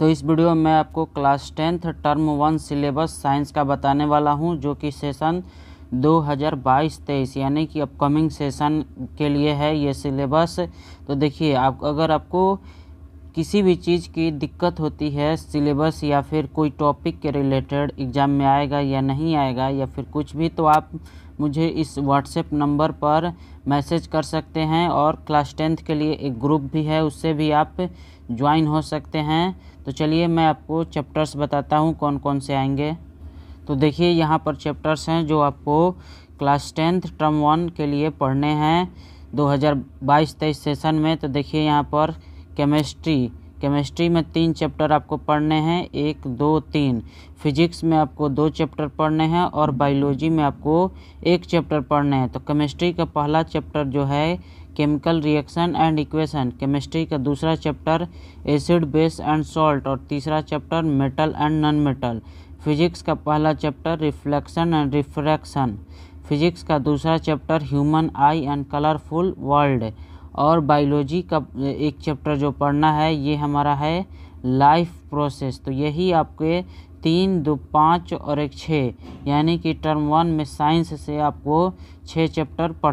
तो इस वीडियो में मैं आपको class tenth term one syllabus science का बताने वाला हूं जो कि सेशन 2022-23 यानी कि अपकमिंग सेशन के लिए है ये सिलेबस तो देखिए आप अगर आपको किसी भी चीज़ की दिक्कत होती है सिलेबस या फिर कोई टॉपिक के रिलेटेड एग्ज़ाम में आएगा या नहीं आएगा या फिर कुछ भी तो आप मुझे इस व्हाट्सएप नंबर पर मैसेज कर सकते हैं और क्लास टेंथ के लिए एक ग्रुप भी है उससे भी आप ज्वाइन हो सकते हैं तो चलिए मैं आपको चैप्टर्स बताता हूँ कौन कौन से आएंगे तो देखिए यहाँ पर चैप्टर्स हैं जो आपको क्लास टेंथ टर्म वन के लिए पढ़ने हैं 2022-23 सेशन में तो देखिए यहाँ पर केमिस्ट्री केमिस्ट्री में तीन चैप्टर आपको पढ़ने हैं एक दो तीन फिजिक्स में आपको दो चैप्टर पढ़ने हैं और बायोलॉजी में आपको एक चैप्टर पढ़ने हैं तो केमिस्ट्री का पहला चैप्टर जो है chemical reaction and equation chemistry का दूसरा chapter acid base and salt और तीसरा chapter metal and non metal physics का पहला chapter reflection and refraction physics का दूसरा chapter human eye and colourful world और बायोलॉजी का एक चैप्टर जो पढ़ना है ये हमारा है लाइफ प्रोसेस तो यही आपके तीन दो पाँच और एक छः यानी कि टर्म वन में साइंस से आपको छः चैप्टर पढ़